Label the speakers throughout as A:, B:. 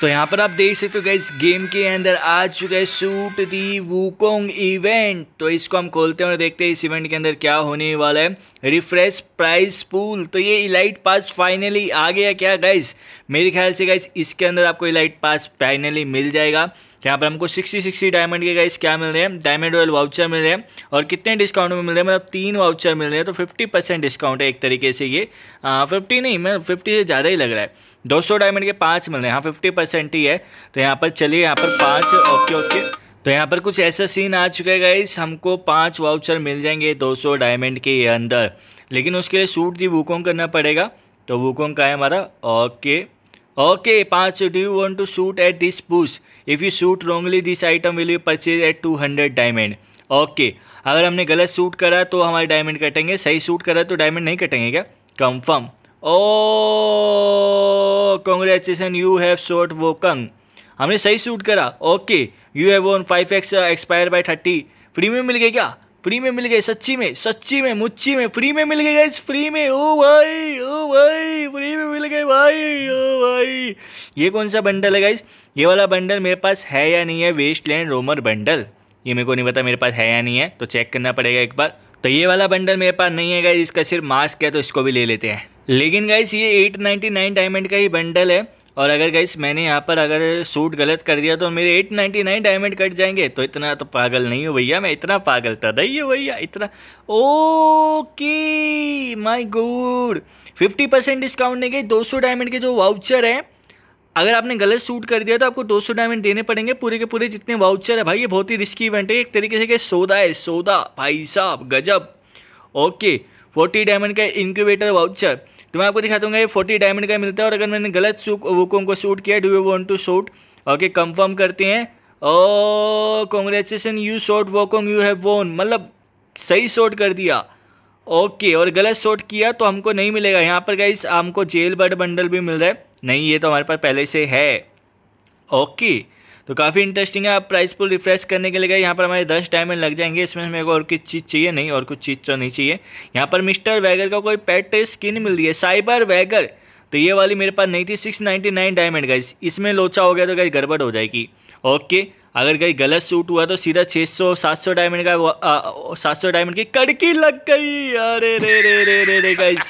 A: तो यहाँ पर आप देख सकते हो गई गेम के अंदर आ चुका है सूट दी वूकोंग इवेंट तो इसको हम खोलते हैं और देखते हैं इस इवेंट के अंदर क्या होने वाला है रिफ्रेश प्राइस पूल तो ये इलाइट पास फाइनली आ गया क्या गाइज मेरे ख्याल से गाइस इसके अंदर आपको इलाइट पास फाइनली मिल जाएगा यहाँ पर हमको सिक्सटी सिक्सटी डायमंड के गाइस क्या मिल रहे हैं डायमंड ऑयल वाउचर मिल रहे हैं और कितने डिस्काउंट में मिल रहे हैं मतलब तीन वाउचर मिल रहे हैं तो फिफ्टी परसेंट डिस्काउंट है एक तरीके से ये फिफ्टी नहीं मैं मतलब फिफ्टी से ज़्यादा ही लग रहा है दो सौ डायमंड के पाँच मिल रहे हैं हाँ फिफ्टी परसेंट ही है तो यहाँ पर चलिए यहाँ पर पाँच ओके ओके तो यहाँ पर कुछ ऐसा सीन आ चुका है गाइस हमको पाँच वाउचर मिल जाएंगे सौ डायमंड के अंदर लेकिन उसके लिए सूट भी वूकोंग करना पड़ेगा तो वुकोंग का है हमारा ओके ओके पांच do you want to shoot at this this if you shoot wrongly this item will you purchase at two hundred diamond okay अगर हमने गलत शूट करा तो हमारे डायमंड कटेंगे सही शूट करा तो डायमंड नहीं कटेंगे क्या confirm oh congratulation you have shot Wukong हमने सही शूट करा okay you have one five x expire by thirty free में मिल गया क्या फ्री में मिल गए सच्ची में सच्ची में मुच्ची में फ्री में मिल गए गाइस फ्री में ओ भाई ओ भाई फ्री में मिल गए भाई ओ भाई ये कौन सा बंडल है गाइस ये वाला बंडल मेरे पास है या नहीं है वेस्ट लैंड रोमर बंडल ये मेरे को नहीं पता मेरे पास है या नहीं है तो चेक करना पड़ेगा एक बार तो ये वाला बंडल मेरे पास नहीं है गाइस इसका सिर्फ मास्क है तो इसको भी ले लेते हैं लेकिन गाइस ये एट डायमंड का ही बंडल है और अगर गाइस मैंने यहाँ पर अगर सूट गलत कर दिया तो मेरे 899 डायमंड कट जाएंगे तो इतना तो पागल नहीं हो भैया मैं इतना पागल था दही हो भैया इतना okay my good 50 percent discount नहीं गई 200 डायमंड के जो वाउचर हैं अगर आपने गलत सूट कर दिया तो आपको 200 डायमंड देने पड़ेंगे पूरे के पूरे जितने वाउचर है भाई ये बहुत ही रिस्की इवेंट है एक तरीके से सौदा है सौदा भाई साहब गजब ओके फोर्टी डायमंड का इनक्यूबेटर वाउचर तो मैं आपको दिखा दूंगा ये फोर्टी डायमंड का मिलता है और अगर मैंने गलत वुकोंग को शूट किया do you want to shoot okay confirm करते हैं oh congratulation you shot Wukong you have won मतलब सही शॉट कर दिया ओके और गलत शॉट किया तो हमको नहीं मिलेगा यहाँ पर गाइस हमको जेल बर्ड बंडल भी मिल रहा है नहीं ये तो हमारे पास पहले से है ओके तो काफ़ी इंटरेस्टिंग है आप प्राइस पुल रिफ्रेश करने के लिए गए यहाँ पर हमारे दस डायमंड लग जाएंगे इसमें हमें और कुछ चीज़ चाहिए नहीं और कुछ चीज़ तो नहीं चाहिए यहाँ पर मिस्टर वैगर का कोई पेट स्किन मिल रही है साइबर वैगर तो ये वाली मेरे पास नहीं थी six ninety nine diamond guys इसमें लोचा हो गया तो गाइस गड़बड़ हो जाएगी ओके अगर कहीं गलत सूट हुआ तो सीधा 600 700 डायमंड का सात सौ डायमंड की कड़की लग गई अरे रे रे रे रे रे गाइस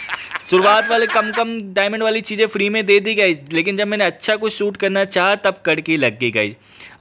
A: शुरुआत वाले कम कम डायमंड वाली चीज़ें फ्री में दे दी गई लेकिन जब मैंने अच्छा कुछ शूट करना चाहा तब कड़की लग गई गई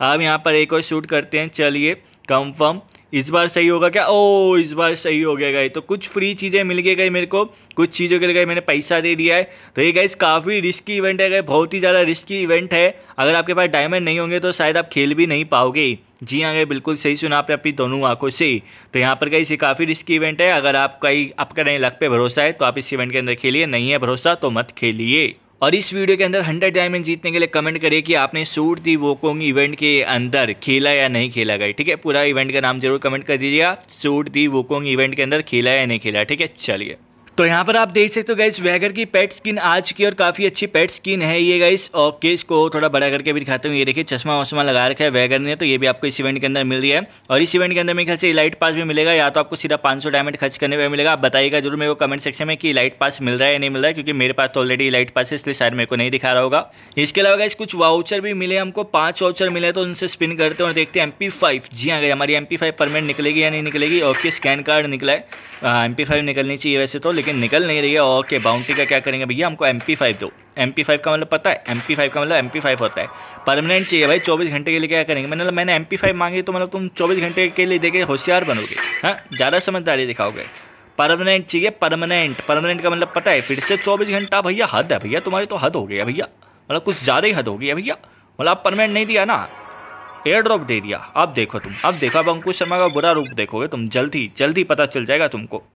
A: अब यहाँ पर एक और शूट करते हैं चलिए कंफर्म इस बार सही होगा क्या ओ इस बार सही हो गया गई तो कुछ फ्री चीज़ें मिल गई गई मेरे को कुछ चीज़ों के लिए गई मैंने पैसा दे दिया है तो ये गाइस काफ़ी रिस्की इवेंट है गए बहुत ही ज़्यादा रिस्की इवेंट है अगर आपके पास डायमंड नहीं होंगे तो शायद आप खेल भी नहीं पाओगे जी हाँ गए बिल्कुल सही सुना आपने अपनी दोनों आंखों से तो यहाँ पर गई ये काफ़ी रिस्की इवेंट है अगर आप कहीं आपका नहीं लक पे भरोसा है तो आप इस इवेंट के अंदर खेलिए नहीं है भरोसा तो मत खेलिए और इस वीडियो के अंदर हंड्रेड डायमंड जीतने के लिए कमेंट करिए कि आपने सूट दी वोकोंग इवेंट के अंदर खेला या नहीं खेला गया ठीक है पूरा इवेंट का नाम जरूर कमेंट कर दीजिएगा सूट दी वोकोंग इवेंट के अंदर खेला या नहीं खेला ठीक है चलिए तो यहाँ पर आप देख सकते हो गाइस वैगर की पेट स्किन आज की और काफ़ी अच्छी पेट स्किन है ये गाइस और केस को थोड़ा बड़ा करके भी दिखाते हूँ ये देखिए चश्मा वश्मा लगा रखा है वैगर ने तो ये भी आपको इस इवेंट के अंदर मिल रही है और इस इवेंट के अंदर मेरे ख्याल से लाइट पास भी मिलेगा या तो आपको सीधा पाँच सौ डायमंड खर्च करने में मिलेगा आप बताइएगा जरूर मेरे को कमेंट सेक्शन में कि लाइट पास मिल रहा है या नहीं मिल रहा है क्योंकि मेरे पास तो ऑलरेडी लाइट पास है इसलिए शायद मेरे को नहीं दिखा रहा होगा इसके अलावा गाइस कुछ वाउचर भी मिले हमको पाँच वाउचर मिले तो उनसे स्पिन करते हैं और देखते हैं एम फाइव जी हाँ गई हमारी एम पी फाइव परमानेंट निकलेगी या नहीं निकलेगी ओके स्कैन कार्ड निकला है एम पी फाइव निकलनी चाहिए वैसे तो लेकिन निकल नहीं रही है ओके बाउंड्री का क्या करेंगे भैया हमको एम पी फाइव दो एम पी फाइव का मतलब पता है एम पी फाइव का मतलब एम पी फाइव होता है परमानेंट चाहिए भाई चौबीस घंटे के लिए क्या करेंगे मैंने मैंने एम पी फाइव मांगी तो मतलब तुम चौबीस घंटे के लिए देखे होशियार बनोगे हाँ ज़्यादा समझदारी दिखाओगे परमानेंट चाहिए परमानेंट परमानेंट का मतलब पता है फिर से चौबीस घंटा भैया हद है भैया तुम्हारी तो हद हो गई है भैया मतलब कुछ ज़्यादा ही हद हो गई है भैया मतलब आप परमानेंट नहीं दिया ना एयर ड्रॉप दे दिया अब देखो तुम अब देखो अब अंकुश शर्मा का बुरा रूप देखोगे तुम जल्दी जल्दी पता चल जाएगा तुमको